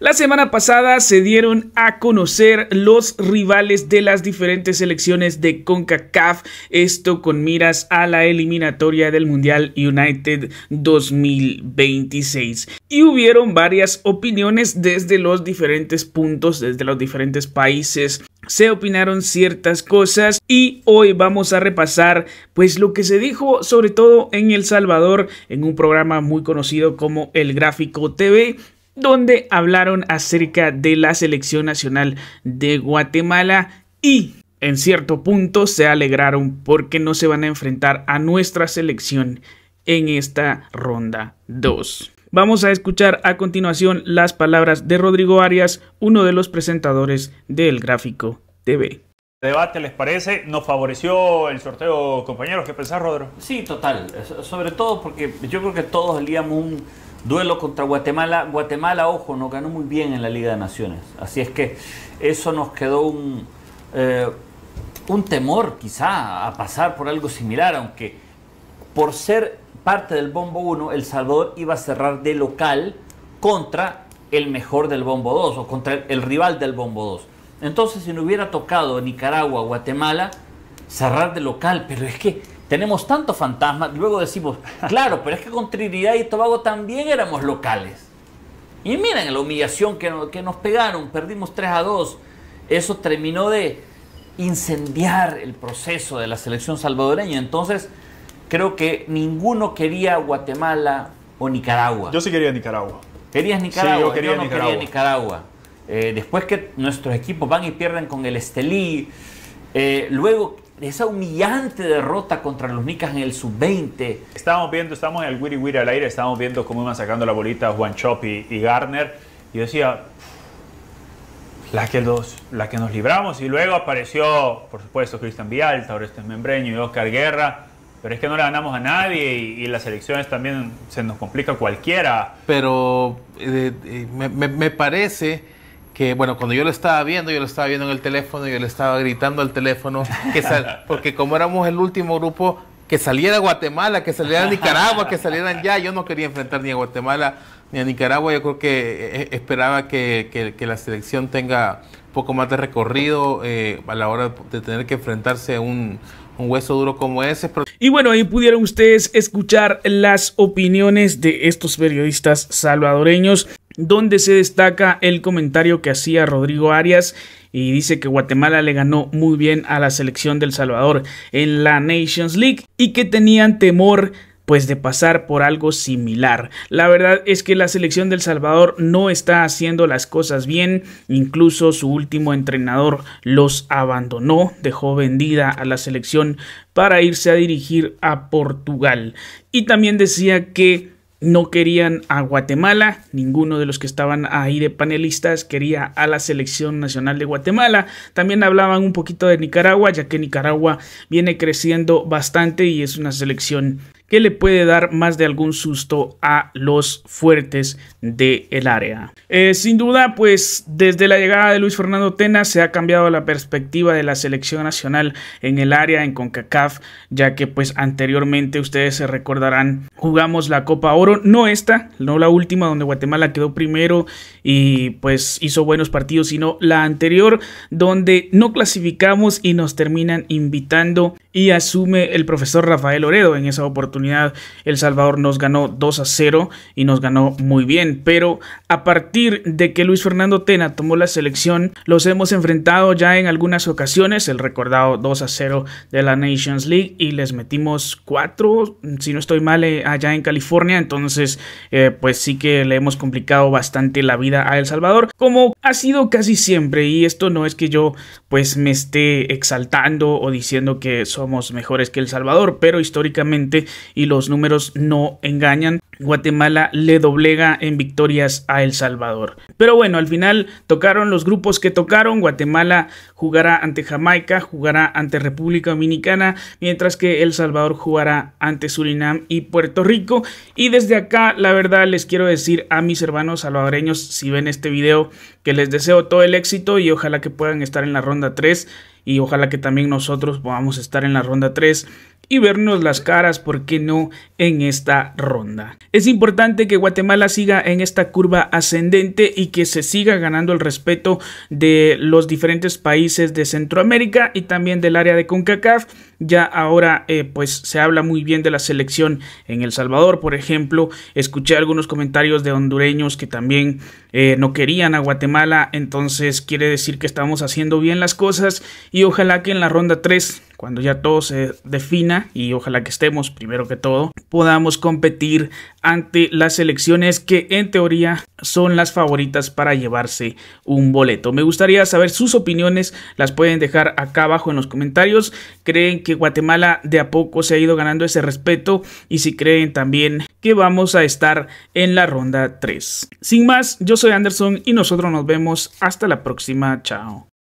La semana pasada se dieron a conocer los rivales de las diferentes selecciones de CONCACAF, esto con miras a la eliminatoria del Mundial United 2026. Y hubieron varias opiniones desde los diferentes puntos, desde los diferentes países se opinaron ciertas cosas y hoy vamos a repasar pues lo que se dijo sobre todo en El Salvador en un programa muy conocido como El Gráfico TV donde hablaron acerca de la selección nacional de Guatemala y en cierto punto se alegraron porque no se van a enfrentar a nuestra selección en esta ronda 2. Vamos a escuchar a continuación las palabras de Rodrigo Arias, uno de los presentadores del Gráfico TV. Debate, ¿les parece? ¿Nos favoreció el sorteo, compañeros? ¿Qué pensás, Rodrigo? Sí, total. Sobre todo porque yo creo que todos leíamos un Duelo contra Guatemala. Guatemala, ojo, no ganó muy bien en la Liga de Naciones. Así es que eso nos quedó un, eh, un temor quizá a pasar por algo similar, aunque por ser parte del Bombo 1, El Salvador iba a cerrar de local contra el mejor del Bombo 2 o contra el, el rival del Bombo 2. Entonces, si no hubiera tocado Nicaragua, Guatemala, cerrar de local, pero es que tenemos tantos fantasmas, luego decimos, claro, pero es que con Trinidad y Tobago también éramos locales. Y miren la humillación que, nos pegaron, perdimos 3 a 2. Eso terminó de incendiar el proceso de la selección salvadoreña. Entonces, creo que ninguno quería Guatemala o Nicaragua. Yo sí quería Nicaragua. ¿Querías Nicaragua? Sí, yo quería Nicaragua. Eh, después que nuestros equipos van y pierden con el Estelí, eh, luego esa humillante derrota contra los Nicas en el sub-20. Estábamos viendo, estamos en el Wiri Wiri al aire, estábamos viendo cómo iban sacando la bolita Juan Chop y, Garner. Y yo decía, la que, dos, la que nos libramos. Y luego apareció, por supuesto, Cristian Vialta, Orestes Membreño y Oscar Guerra. Pero es que no le ganamos a nadie y, las elecciones también se nos complica cualquiera. Pero eh, eh, me, me parece que bueno, cuando yo lo estaba viendo, yo lo estaba viendo en el teléfono, yo le estaba gritando al teléfono, que porque como éramos el último grupo, que saliera Guatemala, que saliera Nicaragua, que salieran ya, yo no quería enfrentar ni a Guatemala ni a Nicaragua, yo creo que eh, eh, esperaba que, la selección tenga un poco más de recorrido eh, a la hora de tener que enfrentarse a un, hueso duro como ese. Y bueno, ahí pudieron ustedes escuchar las opiniones de estos periodistas salvadoreños donde se destaca el comentario que hacía Rodrigo Arias y dice que Guatemala le ganó muy bien a la selección del Salvador en la Nations League y que tenían temor pues de pasar por algo similar. La verdad es que la selección del Salvador no está haciendo las cosas bien, incluso su último entrenador los abandonó, dejó vendida a la selección para irse a dirigir a Portugal. Y también decía que no querían a Guatemala, ninguno de los que estaban ahí de panelistas quería a la selección nacional de Guatemala. También hablaban un poquito de Nicaragua, ya que Nicaragua viene creciendo bastante y es una selección que le puede dar más de algún susto a los fuertes del el área. Eh, sin duda, pues desde la llegada de Luis Fernando Tena se ha cambiado la perspectiva de la selección nacional en el área en CONCACAF, ya que pues anteriormente ustedes se recordarán jugamos la Copa Oro, no esta, no la última donde Guatemala quedó primero y pues hizo buenos partidos, sino la anterior donde no clasificamos y nos terminan invitando y asume el profesor Rafael Oredo en esa oportunidad el Salvador nos ganó 2 a 0 y nos ganó muy bien, pero a partir de que Luis Fernando Tena tomó la selección, los hemos enfrentado ya en algunas ocasiones, el recordado 2 a 0 de la Nations League y les metimos 4, si no estoy mal, eh, allá en California, entonces eh, pues sí que le hemos complicado bastante la vida a El Salvador, como ha sido casi siempre y esto no es que yo pues me esté exaltando o diciendo que somos mejores que El Salvador, pero históricamente y los números no engañan. Guatemala le doblega en victorias a El Salvador. Pero bueno, al final tocaron los grupos que tocaron. Guatemala jugará ante Jamaica, jugará ante República Dominicana, mientras que El Salvador jugará ante Surinam y Puerto Rico. Y desde acá, la verdad, les quiero decir a mis hermanos salvadoreños, si ven este video, que les deseo todo el éxito y ojalá que puedan estar en la ronda 3 y ojalá que también nosotros podamos estar en la ronda 3 y vernos las caras, ¿por qué no?, en esta ronda. Es importante que Guatemala siga en esta curva ascendente y que se siga ganando el respeto de los diferentes países de Centroamérica y también del área de CONCACAF. Ya ahora eh, pues se habla muy bien de la selección en El Salvador, por ejemplo. Escuché algunos comentarios de hondureños que también eh, no querían a Guatemala, entonces quiere decir que estamos haciendo bien las cosas y ojalá que en la ronda 3 cuando ya todo se defina y ojalá que estemos primero que todo, podamos competir ante las selecciones que en teoría son las favoritas para llevarse un boleto. Me gustaría saber sus opiniones, las pueden dejar acá abajo en los comentarios. ¿Creen que Guatemala de a poco se ha ido ganando ese respeto? Y si creen también que vamos a estar en la ronda 3. Sin más, yo soy Anderson y nosotros nos vemos hasta la próxima. Chao.